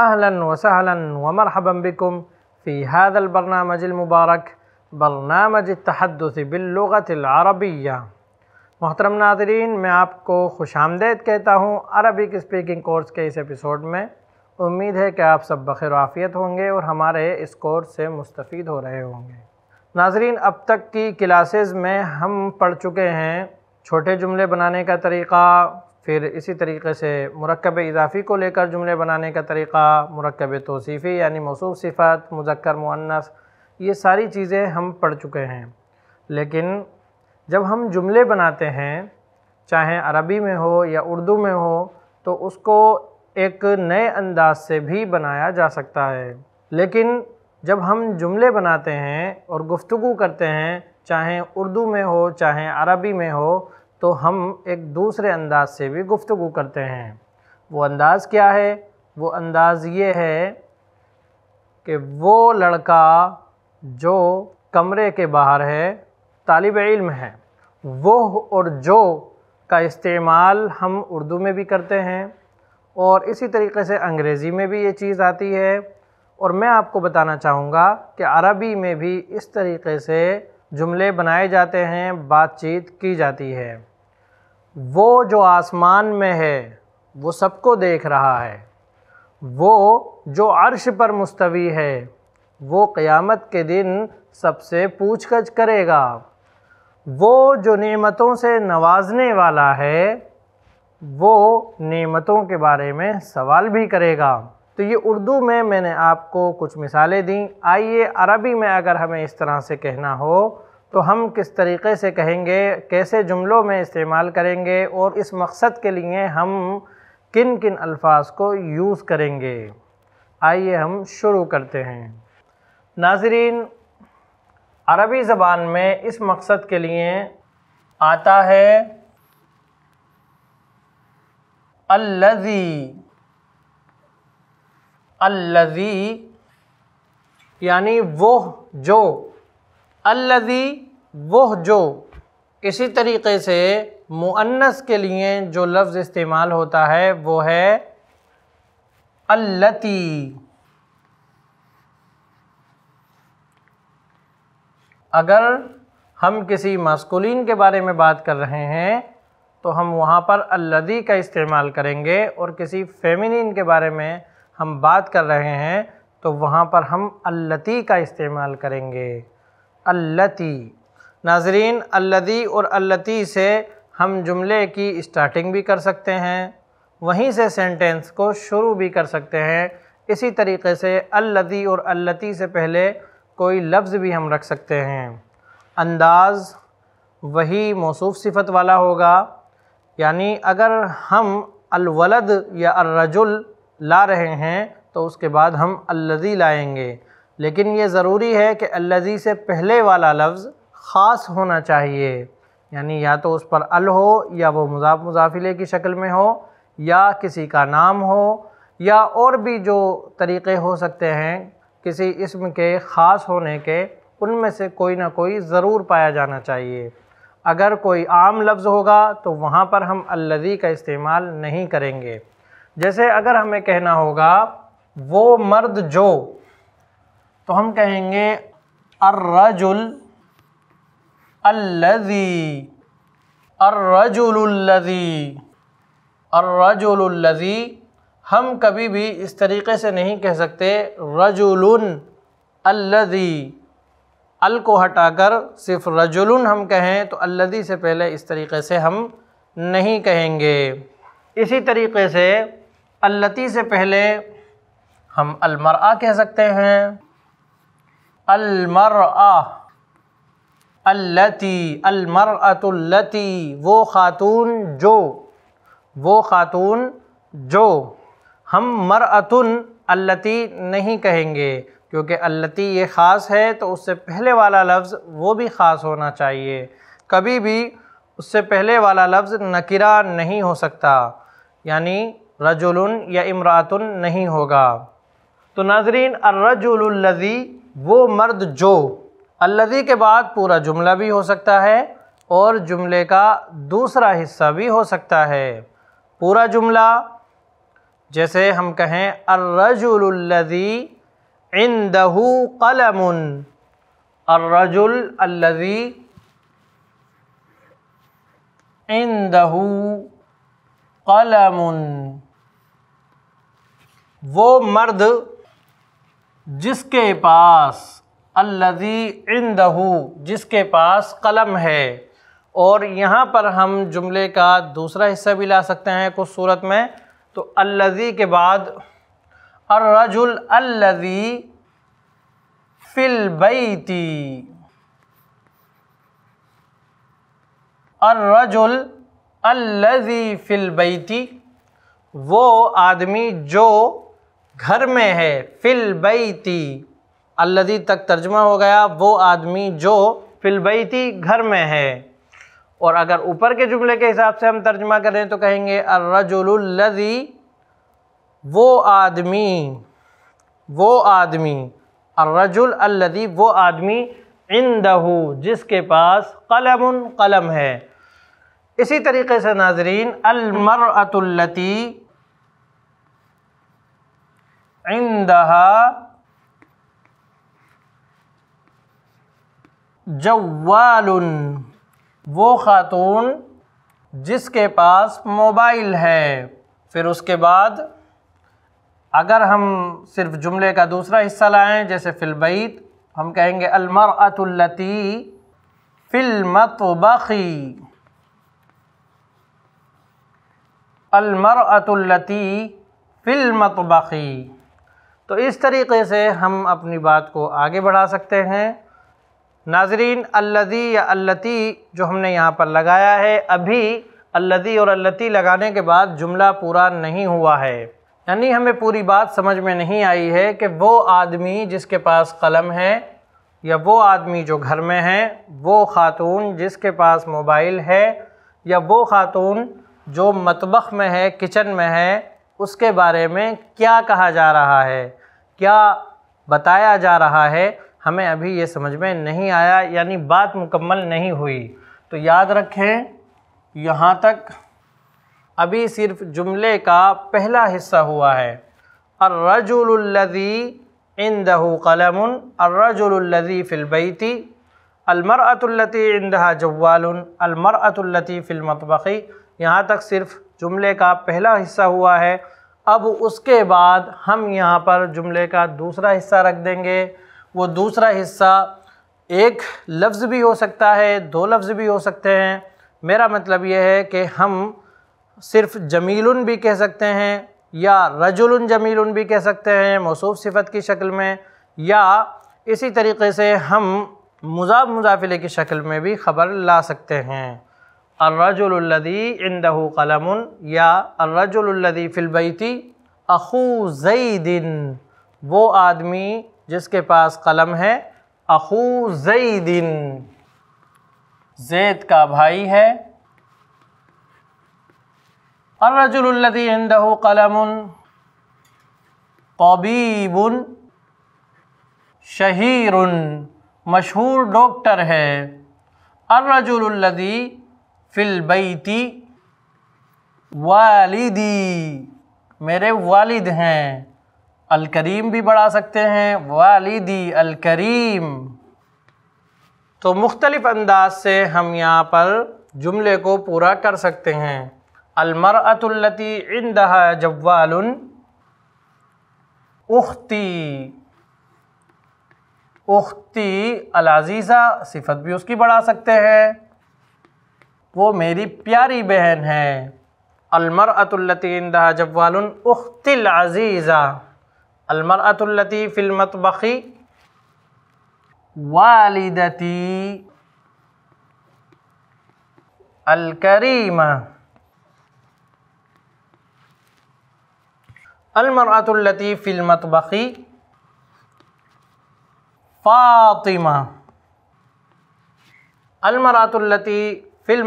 أهلا وسهلا ومرحبا بكم في هذا البرنامج المبارك برनामज तहदस बिल्लुतरबिया मोहतरम नाजरीन मैं आपको खुश आमदेद कहता हूँ अरबिक स्पीकिंग कोर्स के इस एपिसोड में उम्मीद है कि आप सब बखिर आफियत होंगे और हमारे इस कोर्स से मुस्तफ़ हो रहे होंगे नाजरीन अब तक की क्लासेस में हम पढ़ चुके हैं छोटे जुमले बनाने का तरीक़ा फिर इसी तरीके से मरकब इजाफ़ी को लेकर जुमले बनाने का तरीक़ा मरकब तोसीफ़ी यानी मौसू सिफ़त मुजक्र मुनस ये सारी चीज़ें हम पढ़ चुके हैं लेकिन जब हम जुमले बनाते हैं चाहे अरबी में हो या उर्दू में हो तो उसको एक नए अंदाज से भी बनाया जा सकता है लेकिन जब हम जुमले बनाते हैं और गुफ्तु करते हैं चाहे उर्दू में हो चाहे अरबी में हो तो हम एक दूसरे अंदाज से भी गुफ्तु करते हैं वो अंदाज़ क्या है वो अंदाज़ ये है कि वो लड़का जो कमरे के बाहर है तालब इल्म है वो और जो का इस्तेमाल हम उर्दू में भी करते हैं और इसी तरीके से अंग्रेज़ी में भी ये चीज़ आती है और मैं आपको बताना चाहूँगा कि अरबी में भी इस तरीके से जुमले बनाए जाते हैं बातचीत की जाती है वो जो आसमान में है वो सबको देख रहा है वो जो अर्श पर मुस्तवी है वो क़यामत के दिन सबसे पूछ गछ करेगा वो जो नेमतों से नवाजने वाला है वो नेमतों के बारे में सवाल भी करेगा तो ये उर्दू में मैंने आपको कुछ मिसालें दी आइए अरबी में अगर हमें इस तरह से कहना हो तो हम किस तरीके से कहेंगे कैसे जुमलों में इस्तेमाल करेंगे और इस मकसद के लिए हम किन किन अल्फाज को यूज़ करेंगे आइए हम शुरू करते हैं नाजरीन अरबी ज़बान में इस मकसद के लिए आता है अल्लज़ी अल्लजी यानी वो जो अल्लजी वह जो इसी तरीके से मुअन्नस के लिए जो लफ्ज़ इस्तेमाल होता है वो है अल्लती अगर हम किसी मास्कुलिन के बारे में बात कर रहे हैं तो हम वहाँ पर अल्लदी का इस्तेमाल करेंगे और किसी फेमिनिन के बारे में हम बात कर रहे हैं तो वहाँ पर हम अल्लती का इस्तेमाल करेंगे अल्लती नाजरीन अल्लदी और अल्लती से हम जुमले की स्टार्टिंग भी कर सकते हैं वहीं से सेंटेंस को शुरू भी कर सकते हैं इसी तरीके से अल्लदी और अल्लती से पहले कोई लफ्ज़ भी हम रख सकते हैं अंदाज़ वही मौसूफ सिफत वाला होगा यानी अगर हम अलवलद या अर्रजुल ला रहे हैं तो उसके बाद हम अल्लज़ी लाएंगे लेकिन ये ज़रूरी है कि अल्लज़ी से पहले वाला लफ्ज़ ख़ास होना चाहिए यानी या तो उस पर अल हो या वो मुजाफ मुजाफिले की शक्ल में हो या किसी का नाम हो या और भी जो तरीक़े हो सकते हैं किसी इसम के ख़ास होने के उनमें से कोई ना कोई ज़रूर पाया जाना चाहिए अगर कोई आम लफ्ज़ होगा तो वहाँ पर हम अल्लज़ी का इस्तेमाल नहीं करेंगे जैसे अगर हमें कहना होगा वो मर्द जो तो हम कहेंगे अर्रजुल अल्लज़ी अर्रजुल्लज़ी अर्रजुल्लज़ी हम कभी भी इस तरीके से नहीं कह सकते रजुलन अल्लज़ी अल को हटाकर सिर्फ रजुल हम कहें तो अल्लजी से पहले इस तरीके से हम नहीं कहेंगे इसी तरीके से अल्लती से पहले हम अलमर आ कह सकते हैं अलमरआ अलमर अलमरअतुल्लती वो ख़ातून जो वो ख़ातून जो हम मरअतुन अल्लती नहीं कहेंगे क्योंकि अल्लती ये ख़ास है तो उससे पहले वाला लफ्ज़ वो भी ख़ास होना चाहिए कभी भी उससे पहले वाला लफ्ज़ नकिरा नहीं हो सकता यानी रजुल या इमरातन नहीं होगा तो नाजरीन अर्रजुल्लज़ी वो मर्द जो अल्लज़ी के बाद पूरा जुमला भी हो सकता है और जुमले का दूसरा हिस्सा भी हो सकता है पूरा जुमला जैसे हम कहें अर्रजुल्लज़ी इंदहू कलम अर्रजुल्लज़ी इंदहू कलम वो मर्द जिसके पास अल्लदी इंदहू जिसके पास कलम है और यहाँ पर हम जुमले का दूसरा हिस्सा भी ला सकते हैं कुछ सूरत में तो अल्लदी के बाद अर्रजुल फ़िलबैती फिल बैती अर्रजुल फिल बैती वो आदमी जो घर में है फिल बैती अल्लदी तक तर्जमा हो गया वो आदमी जो फिल बैती घर में है और अगर ऊपर के जुमले के हिसाब से हम तर्जमा करें तो कहेंगे अर्रजुल्लदी वो आदमी वो आदमी अर्रजुल वो आदमी इंदहू जिसके पास कलम कलम है इसी तरीके से नाजरीन अलमरतुल्लती जवाल वो ख़ातून जिसके पास मोबाइल है फिर उसके बाद अगर हम सिर्फ जुमले का दूसरा हिस्सा लाएं जैसे फिलबैत हम कहेंगे अलमर अतुल्लती अलमरतुल्लती फ़िल्मतबी तो इस तरीके से हम अपनी बात को आगे बढ़ा सकते हैं नाजरीन अल्लदी या अल्लती जो हमने यहाँ पर लगाया है अभी अल्लदी और अल्लती लगाने के बाद जुमला पूरा नहीं हुआ है यानी हमें पूरी बात समझ में नहीं आई है कि वो आदमी जिसके पास कलम है या वो आदमी जो घर में है वो ख़ातून जिसके पास मोबाइल है या वो ख़ातून जो मतबख़ में है किचन में है उसके बारे में क्या कहा जा रहा है क्या बताया जा रहा है हमें अभी ये समझ में नहीं आया यानी बात मुकम्मल नहीं हुई तो याद रखें यहाँ तक अभी सिर्फ जुमले का पहला हिस्सा हुआ है अर्रजुल्लदी इन दहू कलम अर्रजुल्लदी फ़िलबैती अतुल्लती इंदहा जवाल अलमरअतुल्लती फ़िल्मतबी यहाँ तक सिर्फ जुमले का पहला हिस्सा हुआ है अब उसके बाद हम यहाँ पर जुमले का दूसरा हिस्सा रख देंगे वो दूसरा हिस्सा एक लफ्ज़ भी हो सकता है दो लफ्ज़ भी हो सकते हैं मेरा मतलब यह है कि हम सिर्फ जमील भी कह सकते हैं या रजुल जमील भी कह सकते हैं मौसू सिफत की शक्ल में या इसी तरीके से हम मुजाब मुजाफिले की शक्ल में भी ख़बर ला सकते हैं अर्रजुल्लदी इंदह कलम या अर्रजुल्लदी फिलबैती अखू जईदिन वो आदमी जिसके पास कलम है अखू जईदिन जैद का भाई है अर्रजुल्लदी इंदह कलम कबीबुन शहीरुन मशहूर डॉक्टर है अर्रजुल्लदी फ़िलबैती वालिदी मेरे वालिद हैं अलकरीम भी बढ़ा सकते हैं वालिदी अलकरीम तो मुख्तलिफ़ अंदाज से हम यहाँ पर जुमले को पूरा कर सकते हैं अलमरतुल्लती इंदहा जवाल उख्ती उख्ती अलाजीज़ा सिफत भी उसकी बढ़ा सकते हैं वो मेरी प्यारी बहन है अलमर जब जवाल उख्तिल अज़ीज़ा अलमर अतुल्लती फ़िल्मत बखी वालिदती अलकरीमा अलमर अतुल्लती फ़िल्मत बखी फ़ातिमा अलमरातुल्लती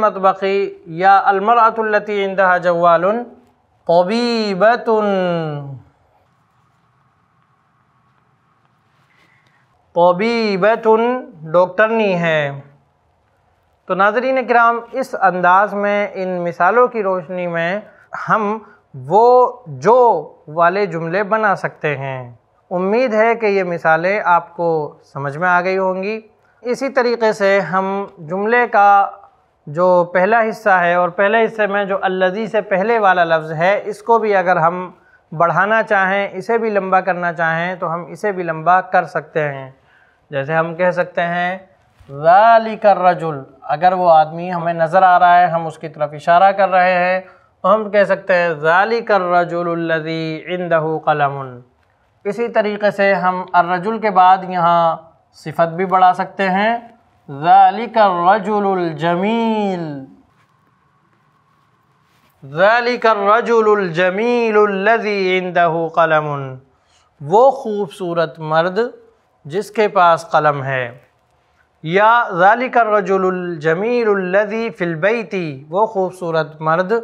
मतबकी या अलमरातुल्लती इंदा जवाल तबीबत तबीबत डॉक्टरनी है तो नाजरीन कराम इस अंदाज़ में इन मिसालों की रोशनी में हम वो जो वाले जुमले बना सकते हैं उम्मीद है कि ये मिसालें आपको समझ में आ गई होंगी इसी तरीके से हम जुमले का जो पहला हिस्सा है और पहले हिस्से में जो अल्लजी से पहले वाला लफ्ज़ है इसको भी अगर हम बढ़ाना चाहें इसे भी लंबा करना चाहें तो हम इसे भी लंबा कर सकते हैं जैसे हम कह सकते हैं वाली कर रजुल अगर वो आदमी हमें नज़र आ रहा है हम उसकी तरफ इशारा कर रहे हैं तो हम कह सकते हैं जाली कर रजुल्लदी इंदहू कलमुन इसी तरीके से हम अर्रजुल के बाद यहाँ सिफत भी बढ़ा सकते हैं ज़ालिक रजुलजमील ज़ालिक कलम वो खूबसूरत मर्द जिसके पास कलम है या ज़ालिक फिलबई फ़िलबैती वो खूबसूरत मर्द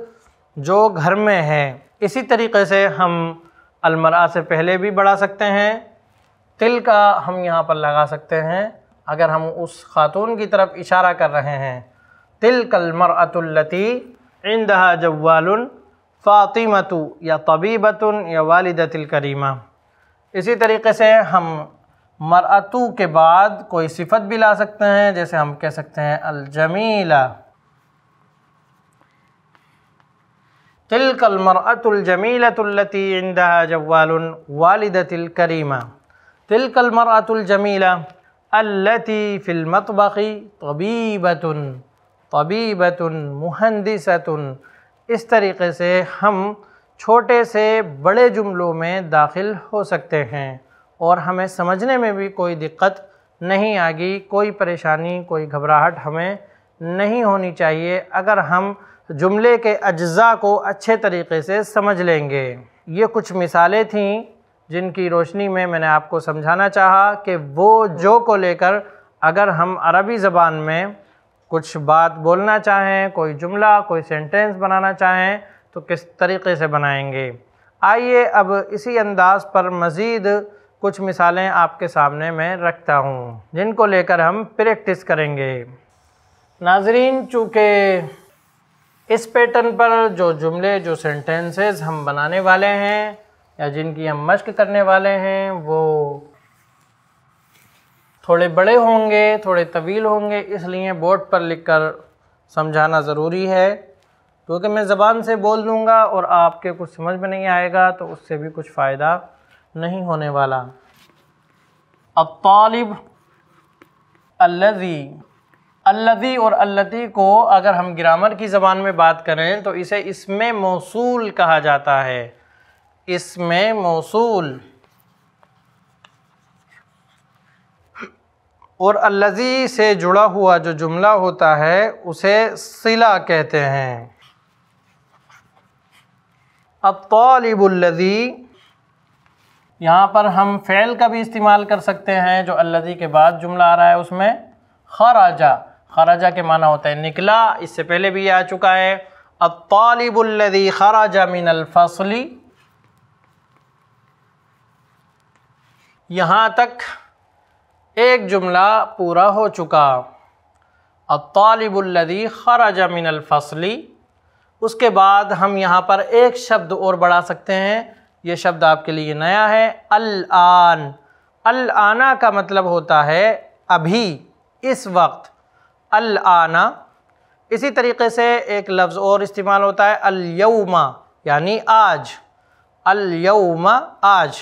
जो घर में है इसी तरीके से हम अलमरा से पहले भी बढ़ा सकते हैं तिल का हम यहाँ पर लगा सकते हैं अगर हम उस खातून की तरफ इशारा कर रहे हैं तिल कलमरतुल्लती इंदहा जवाल फ़ातिमतु या तबीबत या वालद करीमा इसी तरीके से हम मरअतु के बाद कोई सिफत भी ला सकते हैं जैसे हम कह सकते हैं अलजमीला तिलकल मरअतुल जमीलतुल्लती इंदा जवाल वालदतिल करीमा तिलकल मरअतुल जमीला अल्लती फिल मतबखी तबीबतन तबीबतन मुहंदिसतन इस तरीके से हम छोटे से बड़े जुमलों में दाखिल हो सकते हैं और हमें समझने में भी कोई दिक्कत नहीं आएगी कोई परेशानी कोई घबराहट हमें नहीं होनी चाहिए अगर हम जुमले के अज्जा को अच्छे तरीके से समझ लेंगे ये कुछ मिसालें थीं जिनकी रोशनी में मैंने आपको समझाना चाहा कि वो जो को लेकर अगर हम अरबी ज़बान में कुछ बात बोलना चाहें कोई जुमला कोई सेंटेंस बनाना चाहें तो किस तरीके से बनाएंगे आइए अब इसी अंदाज पर मज़ीद कुछ मिसालें आपके सामने मैं रखता हूँ जिनको लेकर हम प्रैक्टिस करेंगे नाजरीन चूँकि इस पैटर्न पर जो जुमले जो सेंटेंसेस हम बनाने वाले हैं या जिनकी हम मश्क करने वाले हैं वो थोड़े बड़े होंगे थोड़े तवील होंगे इसलिए बोर्ड पर लिखकर समझाना ज़रूरी है क्योंकि मैं ज़बान से बोल दूँगा और आपके कुछ समझ में नहीं आएगा तो उससे भी कुछ फ़ायदा नहीं होने वाला अब तालिब अल्लज़ी अल्लदी और अल्लदी को अगर हम ग्रामर की ज़बान में बात करें तो इसे इसमें मौसूल कहा जाता है इसमें मौसूल और अल्लदी से जुड़ा हुआ जो जुमला होता है उसे सिला कहते हैं अब तौलिबुल्लजी यहाँ पर हम फ़ैल का भी इस्तेमाल कर सकते हैं जो अल्लदी के बाद जुमला आ रहा है उसमें खराजा खराजा के माना होता है निकला इससे पहले भी आ चुका है तालिबुल्लि खराजा मिन अलफसली यहाँ तक एक जुमला पूरा हो चुका तालिबुल्लि खराजा मिन अलफसली उसके बाद हम यहाँ पर एक शब्द और बढ़ा सकते हैं ये शब्द आपके लिए नया है अल आन अल आना का मतलब होता है अभी इस वक्त अल आना इसी तरीके से एक लफ्ज़ और इस्तेमाल होता है अलयमा यानी आज अलयमा आज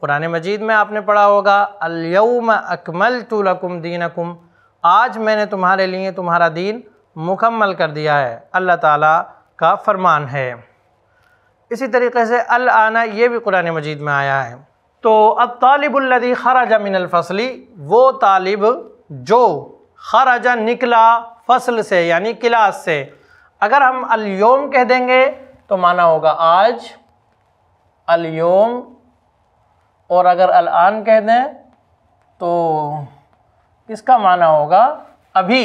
कुरान मजीद में आपने पढ़ा होगा अलयम अकमल तुलकुम दीनकुम आज मैंने तुम्हारे लिए तुम्हारा दीन मुकम्मल कर दिया है अल्लाह ताला का फरमान है इसी तरीके से अल आना ये भी कुरान मजीद में आया है तो अब खराजा मिनल फसली वो तालिब जो खराजा निकला फसल से यानी क्लास से अगर हम अलोम कह देंगे तो माना होगा आज अलोम और अगर अलान कह दें तो इसका माना होगा अभी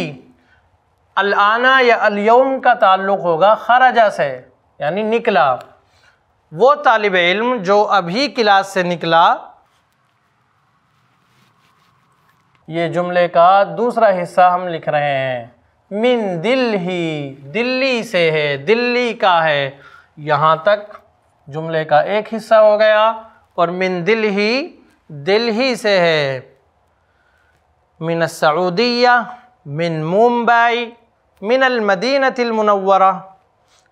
अलाना या अलोम का ताल्लुक़ होगा खराजा से यानी निकला वो तालब इल्म जो अभी क्लास से निकला ये जुमले का दूसरा हिस्सा हम लिख रहे हैं मिन दिल ही दिल्ली से है दिल्ली का है यहाँ तक जुमले का एक हिस्सा हो गया और मिन दिल ही दिल ही से है मिन सऊदिया मिन मुंबई मिन अलमदीनतमनवरा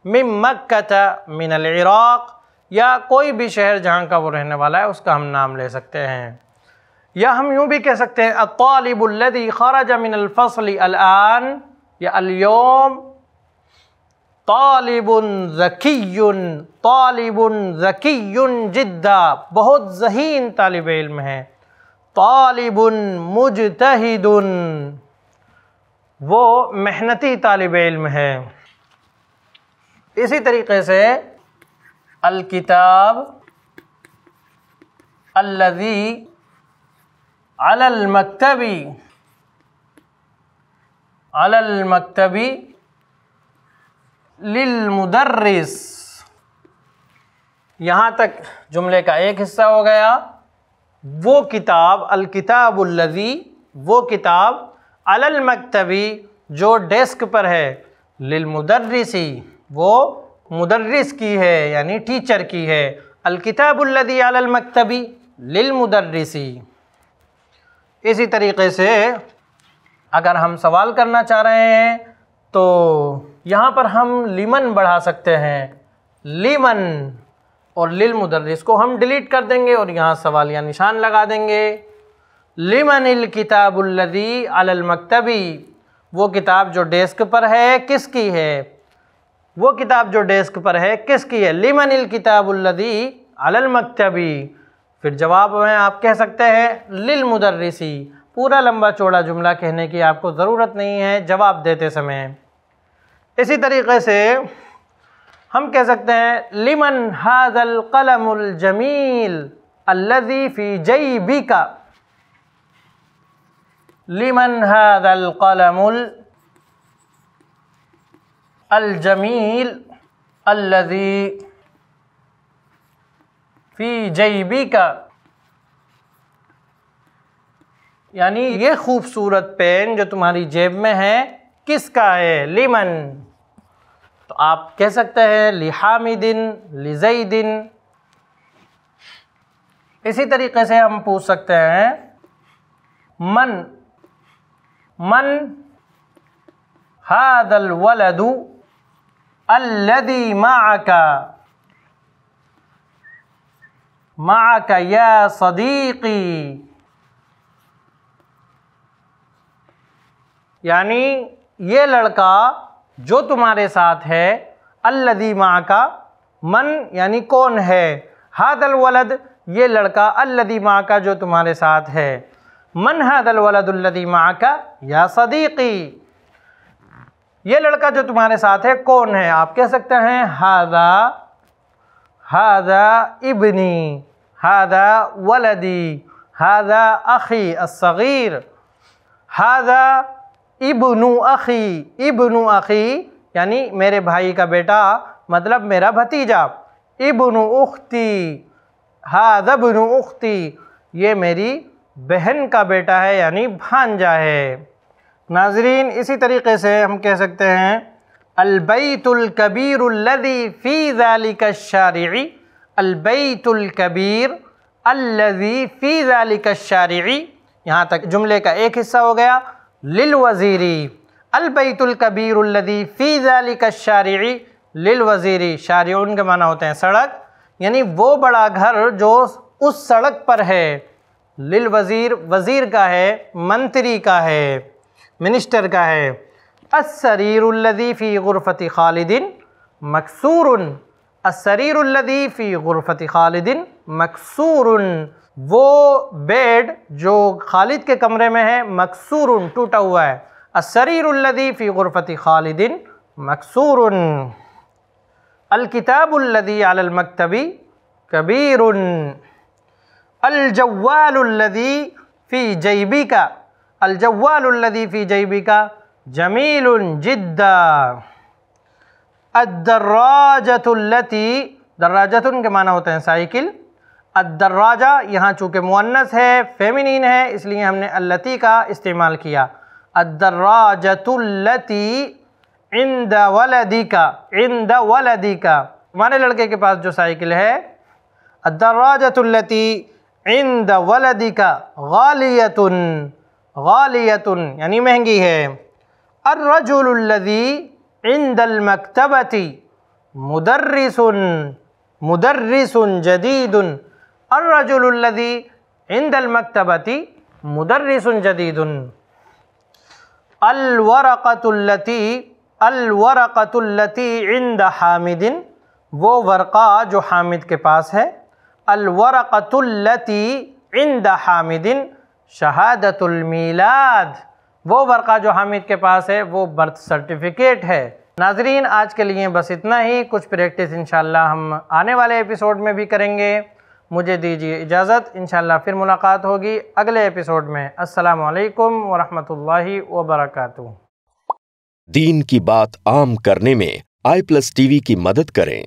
मिन मक्का मिन इराक़ या कोई भी शहर जहाँ का वो रहने वाला है उसका हम नाम ले सकते हैं या हम यूँ भी कह सकते हैं अतालिबुल्लदी खराज अलफसल अलान या अलोम तालिबन ज़कीन तालिबन ज़कीन जिद्दा बहुत जहीन तालब इल्म है तालिबन मुजतहिदन वो मेहनती तालब इल्म है इसी तरीके से अलकिताब अल्लज़ी अलल मकतबी अलल मकतबी मुदर्रिस यहाँ तक जुमले का एक हिस्सा हो गया वो किताब अलकिताबुल्लवी वो किताब अलल मकतबी जो डेस्क पर है मुदर्रिसी वो मुदर्रिस की है यानी टीचर की है अलकिताबुल्लदी अलल मकतबी लिलमुदर्रिसी इसी तरीके से अगर हम सवाल करना चाह रहे हैं तो यहाँ पर हम लिमन बढ़ा सकते हैं लिमन और लिल मुदर्रिस को हम डिलीट कर देंगे और यहाँ सवाल या निशान लगा देंगे लिमन किताबुल्लदी अलमकतबी वो किताब जो डेस्क पर है किसकी है वो किताब जो डेस्क पर है किसकी है लिमन किताबुल्लदी अलमकतबी फिर जवाब में आप कह सकते हैं लिल मुदर्रिसी पूरा लंबा चौड़ा जुमला कहने की आपको ज़रूरत नहीं है जवाब देते समय इसी तरीके से हम कह सकते हैं लिमन हाजल कलमुलजमील अल्लजी फ़ी जई बी का लिमन हाजल कलमुल अलजमील अल्लजी फी जईबी का यानी ये खूबसूरत पेन जो तुम्हारी जेब में है किसका है लिमन तो आप कह सकते हैं लिहामिदिन लिजईदिन इसी तरीके से हम पूछ सकते हैं मन मन हादल वलदू अल्लदी माँ का माँ या सदीकी यानी ये लड़का जो तुम्हारे साथ है अल्लदी माँ का मन यानी कौन है हादल वलद ये लड़का अल्लदी माँ का जो तुम्हारे साथ है मन हादल वलदुल्लदी माँ का या सदीकी ये लड़का जो तुम्हारे साथ है कौन है आप कह सकते हैं हादा हादा इबनी हादा वलदी हादा अखी असगीर हादा इबनु अखी इबनु अखी यानी मेरे भाई का बेटा मतलब मेरा भतीजा इबनु उख्ती हादबनु उख्ती ये मेरी बहन का बेटा है यानी भांजा है नाजरीन इसी तरीके से हम कह सकते हैं अलबैतुल कबीर फ़ी ज़ालिका शारी अलबैतुल्कबीर अल्लजी फ़ी यहाँ तक जुमले का एक हिस्सा हो गया लिल वज़ीरी अलबैतुल्कबीर अल्लजी फ़ी ज़ालिकशारी लिल वज़ीरी शारी उनके माना होते हैं सड़क यानी वो बड़ा घर जो उस सड़क पर है लिल वज़ीर वज़ीर का है मंत्री का है मिनिस्टर का है असरीरदी फ़ी गुरफ़ती खालिदिन मकसूर असरीर फ़ी गुरफत खालिदिन मकसूर वो बेड जो खालिद के कमरे में है मकसूर टूटा हुआ है असरीर फ़ी गुरफत खालिदिन मकसूर अलकिताबुल्लदी आलमकतबी कबीर अलजवालदी फ़ी जैबी का अलजवालदी फ़ी जैबी का जमील जिद्दा अदर्राजतुल्लती दर्राजतुन के माना होते हैं साइकिल अदर्राजा यहाँ चूँकि मुन्नस है फेमिनिन है इसलिए हमने अल्लती का इस्तेमाल किया अदर्राजतुल्लती इंद वलदी का इंद वलदी का हमारे लड़के के पास जो साइकिल है अदर्राजतुल्लती इंद वलदी का गालियतुन गालियतुन यानी महंगी है अर्रजुल्लदी عند المكتبة مدرس مدرس جديد الرجل الذي عند المكتبة مدرس جديد الورقة التي الورقة التي عند حامد جو حامد کے پاس ہے الورقة التي عند حامد شهادة الميلاد वो वर्क़ा जो हामिद के पास है वो बर्थ सर्टिफिकेट है नाजरीन आज के लिए बस इतना ही कुछ प्रैक्टिस इन हम आने वाले एपिसोड में भी करेंगे मुझे दीजिए इजाज़त इन फिर मुलाकात होगी अगले एपिसोड में असलकम वरहि वरक दीन की बात आम करने में आई प्लस टीवी की मदद करें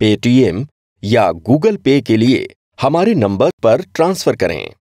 पेटीएम या गूगल पे के लिए हमारे नंबर पर ट्रांसफ़र करें